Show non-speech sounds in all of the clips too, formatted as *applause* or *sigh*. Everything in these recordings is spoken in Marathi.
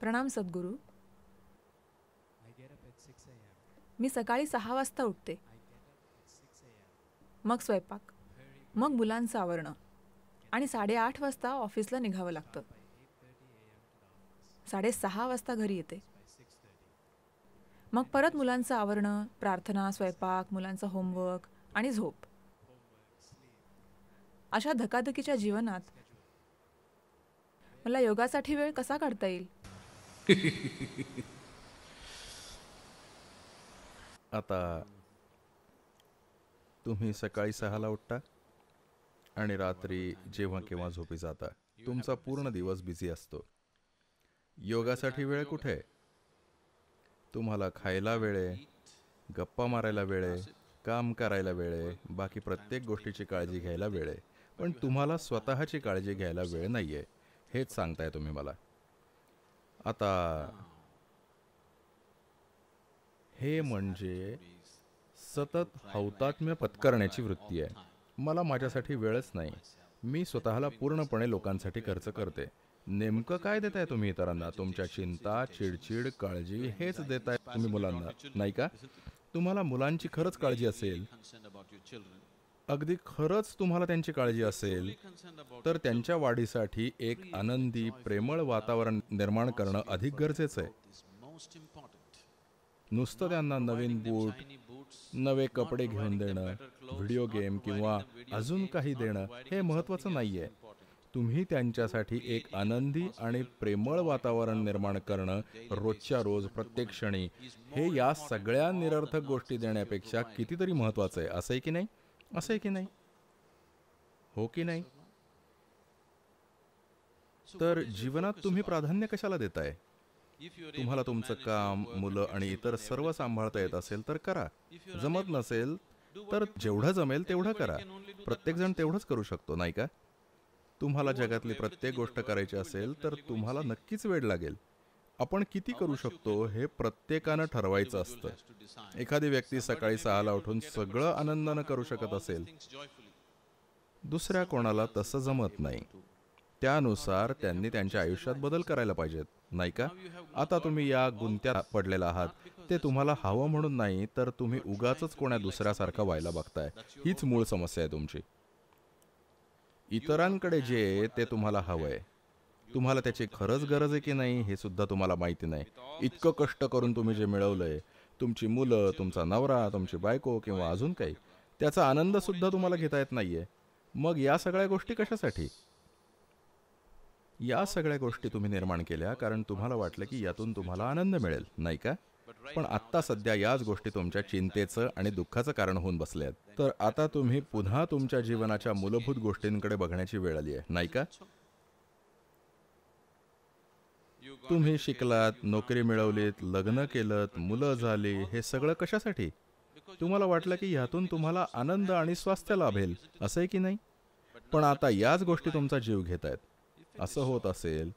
प्रणाम सद्गुरू मी सकाळी सहा वाजता उठते मग स्वयंपाक मग मुलांचं आवरणं आणि साडेआठ वाजता ऑफिसला निघावं लागतं साडेसहा वाजता घरी येते मग परत मुलांचं आवरणं प्रार्थना स्वयंपाक मुलांचं होमवर्क आणि झोप अशा धकाधकीच्या जीवनात मला योगासाठी वेळ कसा काढता येईल *laughs* आता तुम्ही सकाळी सहाला उठता आणि रात्री जेव्हा केव्हा झोपी जाता तुमचा पूर्ण दिवस बिझी असतो योगासाठी वेळ कुठे तुम्हाला खायला वेळ आहे गप्पा मारायला वेळ आहे काम करायला वेळ आहे बाकी प्रत्येक गोष्टीची काळजी घ्यायला वेळ आहे पण तुम्हाला स्वतःची काळजी घ्यायला वेळ नाही आहे हेच सांगताय तुम्ही मला आता हे म्हणजे सतत हौतात्म्य पत्करण्याची वृत्ती आहे मला माझ्यासाठी वेळच नाही मी स्वतःला पूर्णपणे लोकांसाठी खर्च करते नेमकं काय देताय तुम्ही इतरांना तुमच्या चिंता चिडचिड काळजी हेच देताय तुम्ही मुलांना नाही का तुम्हाला मुलांची खरंच काळजी असेल अगदी खरंच तुम्हाला त्यांची काळजी असेल तर त्यांच्या वाढीसाठी एक आनंदी प्रेमळ वातावरण निर्माण करणं अधिक गरजेचं आहे नुसतं त्यांना नवीन बूट नवे कपडे घेऊन देणं व्हिडिओ गेम किंवा अजून काही देणं हे महत्त्वाचं नाही आहे तुम्ही त्यांच्यासाठी एक आनंदी आणि प्रेमळ वातावरण निर्माण करणं रोजच्या रोज प्रत्येक क्षणी हे या सगळ्या निरर्थक गोष्टी देण्यापेक्षा कितीतरी महत्त्वाचं आहे असंही की नाही असं आहे की नाही हो की नाही तर जीवनात तुम्ही प्राधान्य कशाला देताय तुम्हाला तुमचं काम मुलं आणि इतर सर्व सांभाळता येत असेल तर करा जमत नसेल तर जेवढं जमेल तेवढं करा प्रत्येकजण तेवढंच करू शकतो नाही का तुम्हाला जगातली प्रत्येक गोष्ट करायची असेल तर तुम्हाला नक्कीच वेळ लागेल आपण किती करू शकतो हे प्रत्येकानं ठरवायचं असतं एखादी व्यक्ती सकाळी सहाला उठून सगळं आनंदानं करू शकत असेल दुसऱ्या कोणाला तसं जमत नाही त्यानुसार त्यांनी त्यांच्या आयुष्यात बदल करायला पाहिजेत नाही का आता तुम्ही या गुंत्या पडलेला आहात ते तुम्हाला हवं म्हणून नाही तर तुम्ही उगाच कोणा दुसऱ्यासारखं व्हायला बघताय हीच मूळ समस्या आहे तुमची इतरांकडे जे ते तुम्हाला हवंय तुम्हाला त्याची खरंच गरज आहे की नाही हे सुद्धा तुम्हाला माहिती नाही इतकं कष्ट करून तुम्ही जे मिळवलंय तुमची मुलं तुमचा नवरा तुमची बायको किंवा अजून काही त्याचा आनंद सुद्धा तुम्हाला घेता येत नाहीये मग या सगळ्या गोष्टी कशासाठी या सगळ्या गोष्टी तुम्ही निर्माण केल्या कारण तुम्हाला वाटलं की यातून तुम्हाला आनंद मिळेल नाही का पण आता सध्या याच गोष्टी तुमच्या चिंतेचं आणि दुःखाचं कारण होऊन बसल्यात तर आता तुम्ही पुन्हा तुमच्या जीवनाच्या मूलभूत गोष्टींकडे बघण्याची वेळ आली आहे नाही का तुम्ही शिकलात नोकरी मिळवलीत लग्न केलं मुलं झाली हे सगळं कशासाठी तुम्हाला वाटलं की ह्यातून तुम्हाला आनंद आणि स्वास्थ्य लाभेल असं आहे की नाही पण आता याच गोष्टी तुमचा जीव घेत आहेत असं होत असेल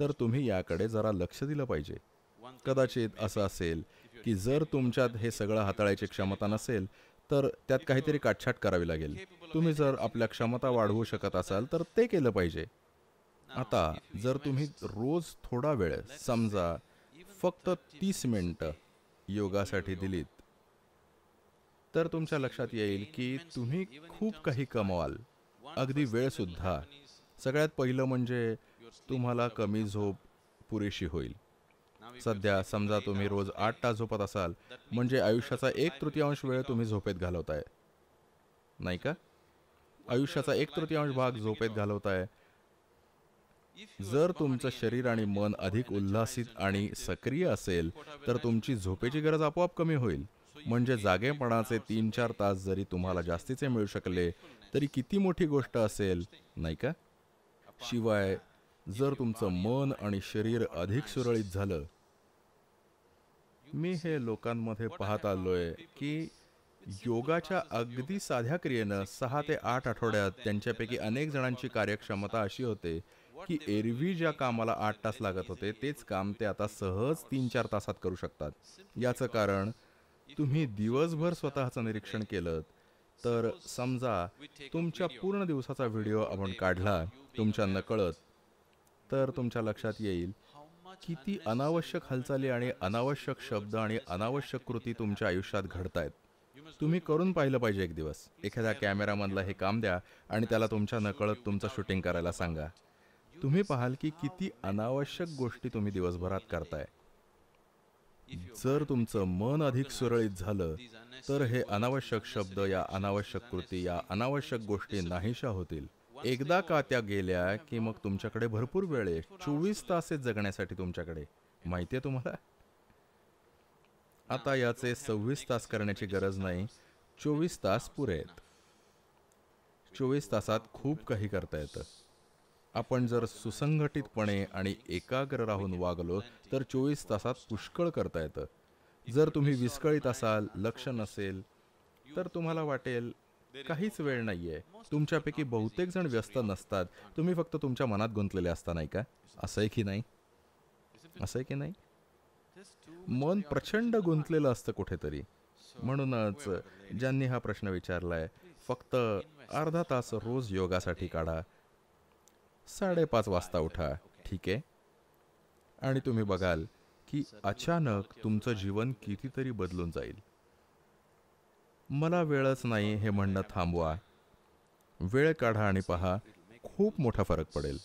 तर तुम्ही याकडे जरा लक्ष दिलं पाहिजे कदाचित असं असेल की जर तुमच्यात हे सगळं हाताळायची क्षमता नसेल तर त्यात काहीतरी काटछाट करावी लागेल तुम्ही जर आपल्या क्षमता वाढवू शकत असाल तर ते केलं पाहिजे आता जर तुम्ही रोज थोडा वेळ समजा फक्त तीस मिनिट योगासाठी दिलीत तर तुमच्या लक्षात येईल की तुम्ही खूप काही कमवाल अगदी वेळ सुद्धा सगळ्यात पहिलं म्हणजे तुम्हाला कमी झोप पुरेशी होईल सध्या समजा तुम्ही रोज आठ तास झोपत असाल म्हणजे आयुष्याचा एक तृतीयांश वेळ तुम्ही झोपेत घालवताय नाही का आयुष्याचा एक तृतीयांश भाग झोपेत घालवताय जर तुमचं शरीर आणि मन अधिक उल्हासित आणि सक्रिय असेल तर तुमची झोपेची गरज आपोआप कमी होईल म्हणजे जागेपणाचे तीन चार तास जरी तुम्हाला जास्तीचे मिळू शकले तरी किती मोठी गोष्ट असेल नाही का शिवाय जर तुमचं मन आणि शरीर अधिक सुरळीत झालं मी हे लोकांमध्ये पाहत आलोय की योगाच्या अगदी साध्या क्रियेनं सहा ते आठ आठवड्यात त्यांच्यापैकी अनेक जणांची कार्यक्षमता अशी होते की एरवी ज्या कामाला आठ तास लागत होते तेच काम ते आता सहज तीन चार तासात करू शकतात याचं कारण तुम्ही दिवसभर स्वतःचं निरीक्षण केलं तर समजा तुमच्या पूर्ण दिवसाचा व्हिडिओ आपण काढला तुमच्या नकळत तर तुमच्या लक्षात येईल किती अनावश्यक हालचाली आणि अनावश्यक शब्द आणि अनावश्यक कृती तुमच्या आयुष्यात घडत आहेत तुम्ही करून पाहिलं पाहिजे एक दिवस एखाद्या कॅमेरामधला हे काम द्या आणि त्याला तुमच्या नकळत तुमचं शूटिंग करायला सांगा तुम्ही पाहाल की किती अनावश्यक गोष्टी तुम्ही दिवसभरात करताय जर तुमचं मन अधिक सुरळीत झालं तर हे अनावश्यक शब्द या अनावश्यक कृती या अनावश्यक गोष्टी नाहीशा होतील एकदा का त्या गेल्या की मग तुमच्याकडे भरपूर वेळ आहे चोवीस तासे जगण्यासाठी तुमच्याकडे माहितीये तुम्हाला आता याचे सव्वीस तास करण्याची गरज नाही चोवीस तास पुरे आहेत चोवीस तासात खूप काही करता येतं आपण जर सुसंघटितपणे आणि एकाग्र राहून वागलो तर चोवीस तासात पुष्कळ करता येतं जर तुम्ही विस्कळीत असाल लक्ष नसेल तर तुम्हाला वाटेल काहीच वेळ नाहीये तुमच्यापैकी बहुतेक जण व्यस्त नसतात तुम्ही फक्त तुमच्या मनात गुंतलेले असता नाही का आहे की नाही असं आहे की नाही मन प्रचंड गुंतलेलं असतं कुठेतरी म्हणूनच ज्यांनी हा प्रश्न विचारलाय फक्त अर्धा तास रोज योगासाठी काढा साडेपाच वाजता उठा ठीक आहे आणि तुम्ही बघाल की अचानक तुमचं जीवन कितीतरी बदलून जाईल मला वेळच नाही हे म्हणणं थांबवा वेळ काढा आणि पहा खूप मोठा फरक पडेल